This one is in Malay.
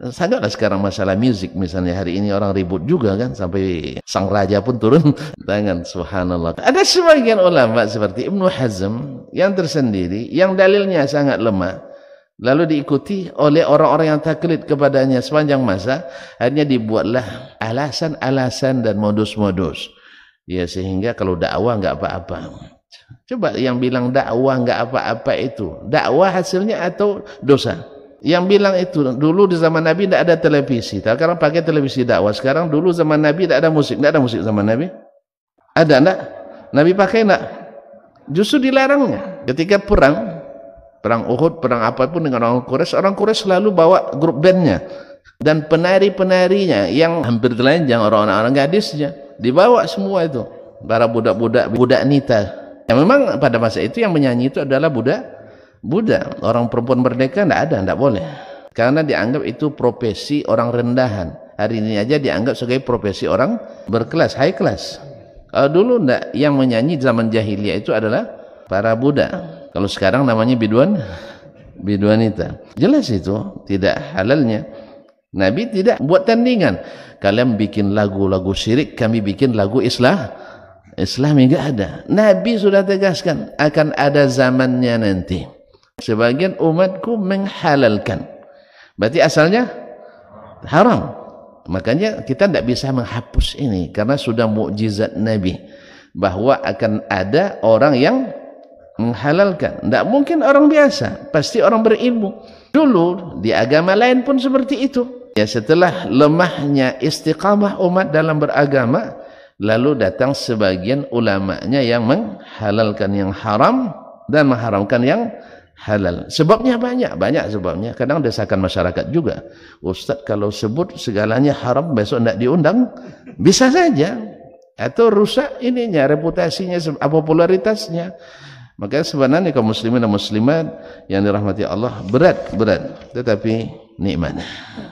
Eh, Sangatlah sekarang masalah music misalnya hari ini orang ribut juga kan sampai sang raja pun turun tangan subhanallah. Ada sebagian ulama seperti Ibn Hazm yang tersendiri yang dalilnya sangat lemah lalu diikuti oleh orang-orang yang taklid kepadanya sepanjang masa hanya dibuatlah alasan-alasan dan modus-modus. Ya sehingga kalau dakwah enggak apa-apa. Coba yang bilang dakwah enggak apa-apa itu, dakwah hasilnya atau dosa? yang bilang itu dulu di zaman Nabi tidak ada televisi. Tapi sekarang pakai televisi dakwah. Sekarang dulu zaman Nabi tidak ada musik. Tidak ada musik zaman Nabi. Ada tidak? Nabi pakai tidak? Justru dilarangnya. Ketika perang, perang Uhud, perang apapun dengan orang Quraisy, orang Quraisy selalu bawa grup bandnya dan penari-penarinya yang hampir telanjang orang-orang gadisnya dibawa semua itu para budak-budak budak nita yang memang pada masa itu yang menyanyi itu adalah budak budak orang perempuan merdeka tidak ada tidak boleh karena dianggap itu profesi orang rendahan hari ini aja dianggap sebagai profesi orang berkelas high class kalau dulu tidak yang menyanyi zaman jahiliyah itu adalah para budak kalau sekarang namanya biduan biduanita jelas itu tidak halalnya Nabi tidak buat tandingan kalian bikin lagu-lagu syirik kami bikin lagu islah Islam tidak ada. Nabi sudah tegaskan akan ada zamannya nanti sebagian umatku menghalalkan. Berarti asalnya haram. Makanya kita tidak bisa menghapus ini karena sudah mukjizat Nabi bahwa akan ada orang yang menghalalkan. Tidak mungkin orang biasa, pasti orang berilmu. Dulu di agama lain pun seperti itu. Ya setelah lemahnya istiqamah umat dalam beragama, lalu datang sebagian ulamanya yang menghalalkan yang haram dan mengharamkan yang halal. Sebabnya banyak, banyak sebabnya. Kadang desakan masyarakat juga. Ustaz kalau sebut segalanya haram besok tidak diundang, bisa saja. Atau rusak ininya, reputasinya, apa popularitasnya. Maka sebenarnya kaum muslimin dan muslimat yang dirahmati Allah berat, berat. Tetapi nikmat.